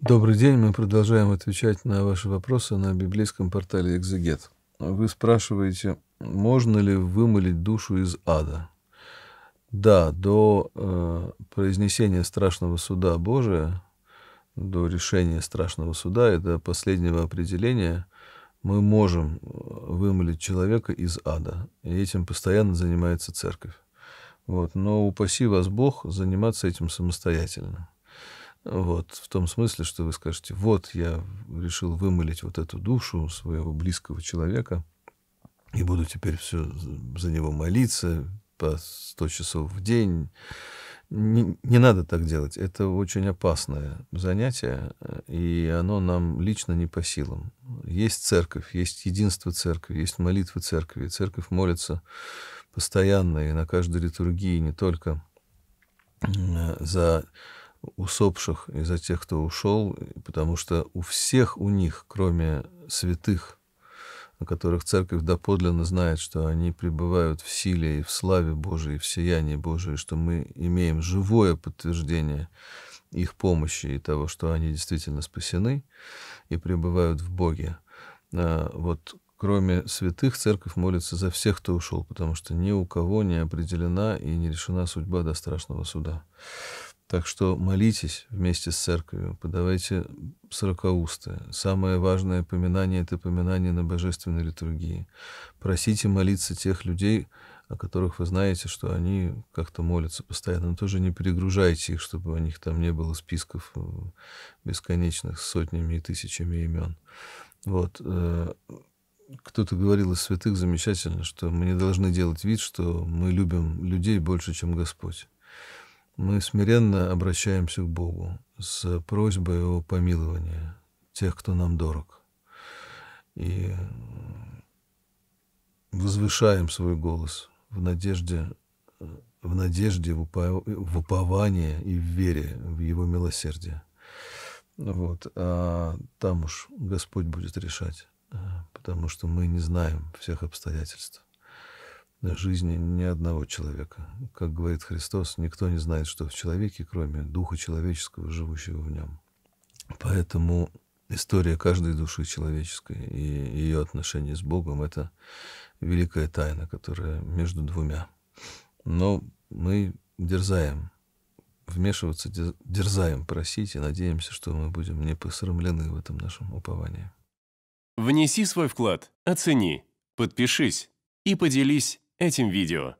Добрый день, мы продолжаем отвечать на ваши вопросы на библейском портале «Экзегет». Вы спрашиваете, можно ли вымолить душу из ада? Да, до э, произнесения страшного суда Божия, до решения страшного суда и до последнего определения мы можем э, вымолить человека из ада. И этим постоянно занимается церковь. Вот. Но упаси вас Бог заниматься этим самостоятельно. Вот, в том смысле, что вы скажете, вот я решил вымылить вот эту душу своего близкого человека и буду теперь все за него молиться по 100 часов в день. Не, не надо так делать. Это очень опасное занятие, э, и оно нам лично не по силам. Есть церковь, есть единство церкви, есть молитвы церкви. Церковь молится постоянно и на каждой литургии, не только э, за усопших и за тех, кто ушел, потому что у всех у них, кроме святых, о которых церковь доподлинно знает, что они пребывают в силе и в славе Божией, в сиянии Божией, что мы имеем живое подтверждение их помощи и того, что они действительно спасены и пребывают в Боге. А вот кроме святых, церковь молится за всех, кто ушел, потому что ни у кого не определена и не решена судьба до страшного суда. Так что молитесь вместе с церковью, подавайте сорокоустые. Самое важное поминание — это поминание на божественной литургии. Просите молиться тех людей, о которых вы знаете, что они как-то молятся постоянно. Но тоже не перегружайте их, чтобы у них там не было списков э, бесконечных с сотнями и тысячами имен. Вот. Э, кто-то говорил из святых замечательно, что мы не должны делать вид, что мы любим людей больше, чем Господь мы смиренно обращаемся к Богу с просьбой о помиловании тех, кто нам дорог. И возвышаем свой голос в надежде, в надежде, в, уповании и в вере в Его милосердие. Вот. А там уж Господь будет решать, э, потому что мы не знаем всех обстоятельств жизни ни одного человека. Как говорит Христос, никто не знает, что в человеке, кроме духа человеческого, живущего в нем. Поэтому история каждой души человеческой и ее отношение с Богом — это великая тайна, которая между двумя. Но мы дерзаем вмешиваться, дерзаем просить и надеемся, что мы будем не посрамлены в этом нашем уповании. Внеси свой вклад, оцени, подпишись и поделись этим видео.